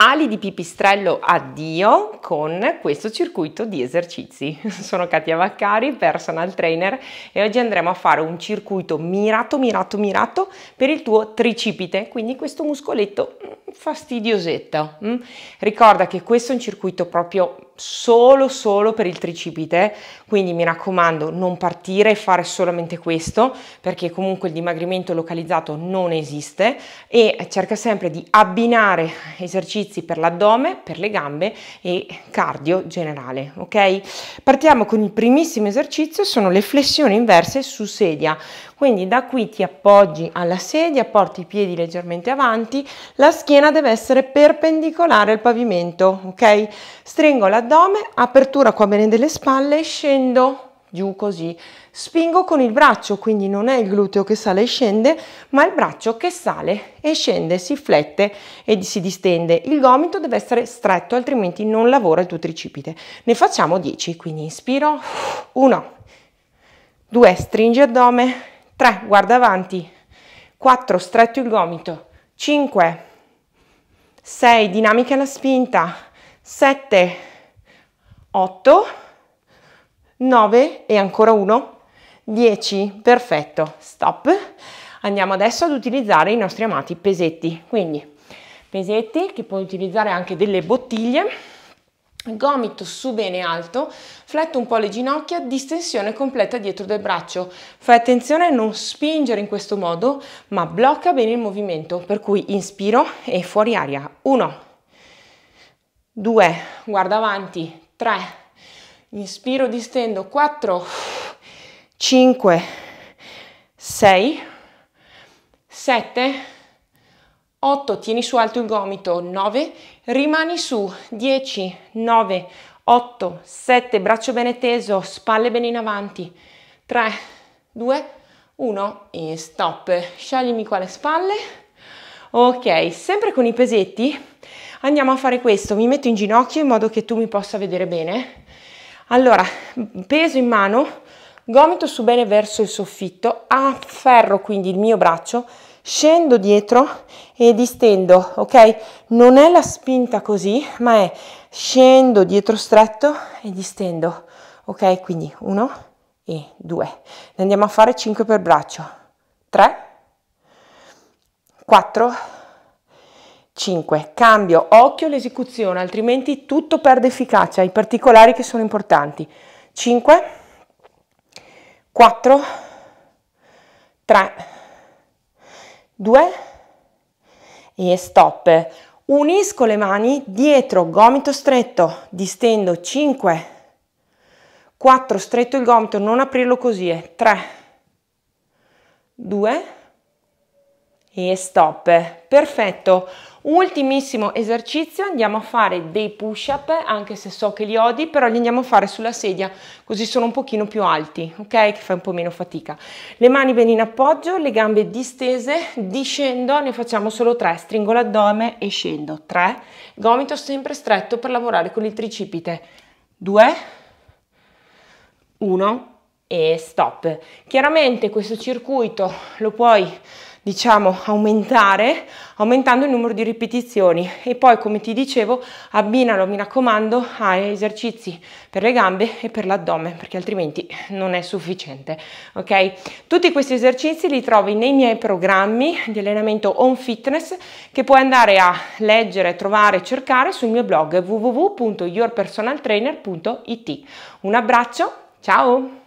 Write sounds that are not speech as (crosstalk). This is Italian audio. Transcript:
Ali di pipistrello addio con questo circuito di esercizi. (laughs) Sono Katia Vaccari, personal trainer e oggi andremo a fare un circuito mirato, mirato, mirato per il tuo tricipite, quindi questo muscoletto mm, fastidiosetta. Mh? Mm? Ricorda che questo è un circuito proprio solo solo per il tricipite, quindi mi raccomando non partire e fare solamente questo perché comunque il dimagrimento localizzato non esiste e cerca sempre di abbinare esercizi per l'addome, per le gambe e cardio generale, ok? Partiamo con il primissimo esercizio, sono le flessioni inverse su sedia. Quindi da qui ti appoggi alla sedia, porti i piedi leggermente avanti, la schiena schiena deve essere perpendicolare al pavimento, ok? Stringo l'addome, apertura qua bene delle spalle, scendo giù così. Spingo con il braccio, quindi non è il gluteo che sale e scende, ma il braccio che sale e scende, si flette e si distende. Il gomito deve essere stretto, altrimenti non lavora il tuo tricipite. Ne facciamo 10, quindi inspiro, 1, 2, stringi addome, 3, guarda avanti, 4, stretto il gomito, 5, 6, dinamica alla spinta, 7, 8, 9 e ancora 1, 10, perfetto, stop. Andiamo adesso ad utilizzare i nostri amati pesetti, quindi pesetti che puoi utilizzare anche delle bottiglie Gomito su bene alto, fletto un po' le ginocchia, distensione completa dietro del braccio. Fai attenzione a non spingere in questo modo, ma blocca bene il movimento, per cui inspiro e fuori aria. 1, 2, guarda avanti, 3, inspiro, distendo, 4, 5, 6, 7, 8, tieni su alto il gomito, 9, rimani su, 10, 9, 8, 7, braccio bene teso, spalle bene in avanti, 3, 2, 1 e stop. qua le spalle. Ok, sempre con i pesetti andiamo a fare questo. Mi metto in ginocchio in modo che tu mi possa vedere bene. Allora, peso in mano, gomito su bene verso il soffitto, afferro quindi il mio braccio, scendo dietro e distendo, ok? Non è la spinta così, ma è scendo dietro stretto e distendo, ok? Quindi 1 e 2. Ne andiamo a fare 5 per braccio. 3, 4, 5. Cambio, occhio l'esecuzione, altrimenti tutto perde efficacia, i particolari che sono importanti. 5, 4, 3, 2 e stop. Unisco le mani dietro, gomito stretto, distendo 5, 4, stretto il gomito, non aprirlo così, 3, eh. 2 e stop. Perfetto. Ultimissimo esercizio, andiamo a fare dei push-up, anche se so che li odi, però li andiamo a fare sulla sedia, così sono un pochino più alti, ok? Che fai un po' meno fatica. Le mani bene in appoggio, le gambe distese, discendo, ne facciamo solo tre, stringo l'addome e scendo, Tre, gomito sempre stretto per lavorare con il tricipite, Due, uno e stop. Chiaramente questo circuito lo puoi diciamo aumentare aumentando il numero di ripetizioni e poi come ti dicevo abbinalo mi raccomando a esercizi per le gambe e per l'addome perché altrimenti non è sufficiente ok tutti questi esercizi li trovi nei miei programmi di allenamento on fitness che puoi andare a leggere trovare cercare sul mio blog www.yourpersonaltrainer.it un abbraccio ciao